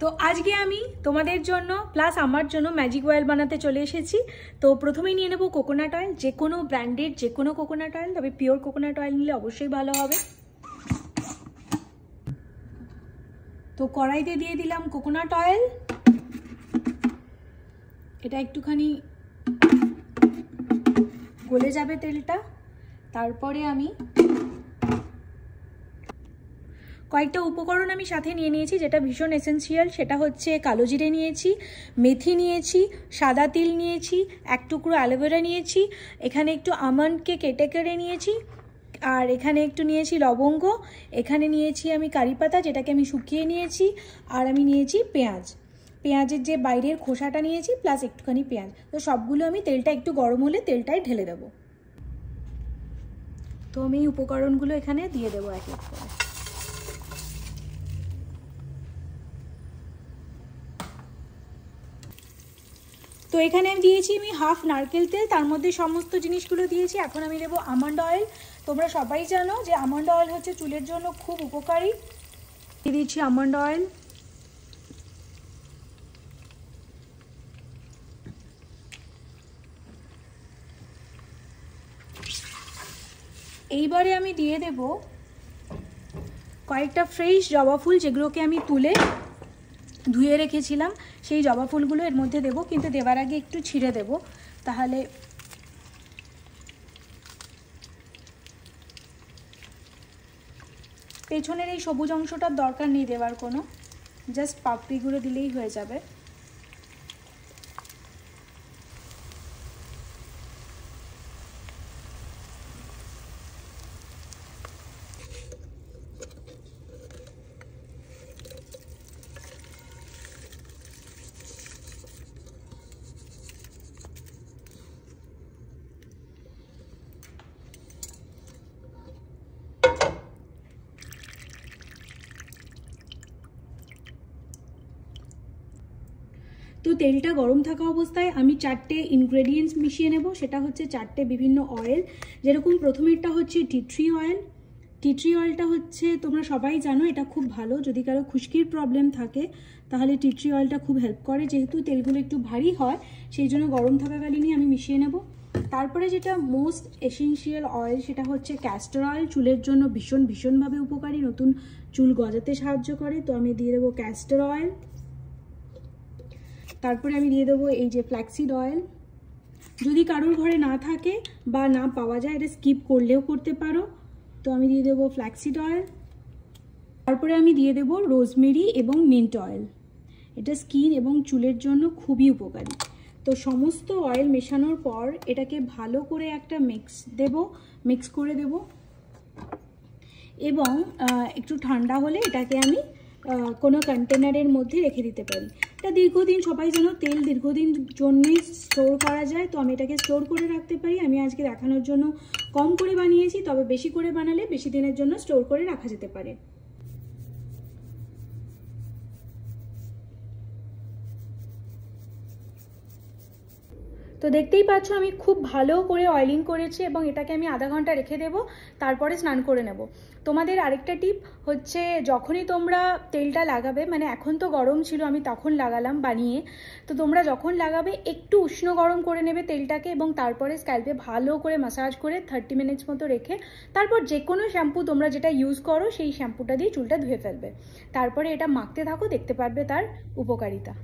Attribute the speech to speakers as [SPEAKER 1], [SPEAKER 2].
[SPEAKER 1] তো আজকে আমি তোমাদের জন্য প্লাস আমার জন্য ম্যাজিক অয়েল বানাতে চলে এসেছি তো প্রথমেই নিয়ে নেবো কোকোনাট অয়েল যে কোনো ব্র্যান্ডের যে কোনো কোকোনাট অয়েল তবে পিওর কোকোনাট অয়েল নিলে অবশ্যই ভালো হবে তো কড়াইতে দিয়ে দিলাম কোকোনাট অয়েল এটা একটুখানি গলে যাবে তেলটা তারপরে আমি কয়েকটা উপকরণ আমি সাথে নিয়ে নিয়েছি যেটা ভীষণ এসেন্সিয়াল সেটা হচ্ছে কালো জিরে নিয়েছি মেথি নিয়েছি সাদা তিল নিয়েছি এক টুকরো অ্যালোভেরা নিয়েছি এখানে একটু আমন্ডকে কেটে কেটে নিয়েছি আর এখানে একটু নিয়েছি লবঙ্গ এখানে নিয়েছি আমি কারি পাতা যেটাকে আমি শুকিয়ে নিয়েছি আর আমি নিয়েছি পেঁয়াজ পেঁয়াজের যে বাইরের খোসাটা নিয়েছি প্লাস একটুখানি পেঁয়াজ তো সবগুলো আমি তেলটা একটু গরম হলে তেলটায় ঢেলে দেবো তো আমি উপকরণগুলো এখানে দিয়ে দেবো এক এক করে তো এখানে আমি দিয়েছি আমি হাফ নারকেল তেল তার মধ্যে সমস্ত জিনিসগুলো দিয়েছি এখন আমি দেবো আমন্ড অয়েল তোমরা সবাই জানো যে আমন্ড অয়েল হচ্ছে চুলের জন্য খুব উপকারী দিয়ে দিয়েছি আমন্ড অয়েল এইবারে আমি দিয়ে দেব কয়েকটা ফ্রেশ জবা ফুল যেগুলোকে আমি তুলে ধুয়ে রেখেছিলাম সেই জবা ফুলগুলো এর মধ্যে দেব কিন্তু দেবার আগে একটু ছিঁড়ে দেব তাহলে পেছনের এই সবুজ অংশটার দরকার নেই দেওয়ার কোনো জাস্ট পাপড়িগুলো দিলেই হয়ে যাবে তো তেলটা গরম থাকা অবস্থায় আমি চারটে ইনগ্রেডিয়েন্টস মিশিয়ে নেব সেটা হচ্ছে চারটে বিভিন্ন অয়েল যেরকম প্রথমেরটা হচ্ছে tea tree oil tea tree অয়েলটা হচ্ছে তোমরা সবাই জানো এটা খুব ভালো যদি কারো খুশকির প্রবলেম থাকে তাহলে টি ট্রি অয়েলটা খুব হেল্প করে যেহেতু তেলগুলো একটু ভারী হয় সেই জন্য গরম থাকাকালীনই আমি মিশিয়ে নেব তারপরে যেটা মোস্ট এসেন্সিয়াল অয়েল সেটা হচ্ছে ক্যাস্টর অয়েল চুলের জন্য ভীষণ ভীষণভাবে উপকারী নতুন চুল গজাতে সাহায্য করে তো আমি দিয়ে দেবো ক্যাস্টর অয়েল তারপরে আমি দিয়ে দেবো এই যে ফ্ল্যাক্সিড অয়েল যদি কারোর ঘরে না থাকে বা না পাওয়া যায় এটা স্কিপ করলেও করতে পারো তো আমি দিয়ে দেবো ফ্ল্যাক্সিড অয়েল তারপরে আমি দিয়ে দেবো রোজমেরি এবং মিন্ট অয়েল এটা স্কিন এবং চুলের জন্য খুবই উপকারী তো সমস্ত অয়েল মেশানোর পর এটাকে ভালো করে একটা মিক্স দেব মিক্স করে দেব এবং একটু ঠান্ডা হলে এটাকে আমি কোনো কন্টেনারের মধ্যে রেখে দিতে পারি এটা দীর্ঘদিন সবাই যেন তেল দীর্ঘদিন জন্যেই স্টোর করা যায় তো আমি এটাকে স্টোর করে রাখতে পারি আমি আজকে দেখানোর জন্য কম করে বানিয়েছি তবে বেশি করে বানালে বেশি দিনের জন্য স্টোর করে রাখা যেতে পারে তো দেখতেই পাচ্ছ আমি খুব ভালো করে অয়েলিং করেছি এবং এটাকে আমি আধা ঘন্টা রেখে দেব তারপরে স্নান করে নেব তোমাদের আরেকটা টিপ হচ্ছে যখনই তোমরা তেলটা লাগাবে মানে এখন তো গরম ছিল আমি তখন লাগালাম বানিয়ে তো তোমরা যখন লাগাবে একটু উষ্ণ গরম করে নেবে তেলটাকে এবং তারপরে স্ক্যাল্পে ভালো করে মাসাজ করে থার্টি মিনিটস মতো রেখে তারপর যে কোনো শ্যাম্পু তোমরা যেটা ইউজ করো সেই শ্যাম্পুটা দিয়ে চুলটা ধুয়ে ফেলবে তারপরে এটা মাখতে থাকো দেখতে পারবে তার উপকারিতা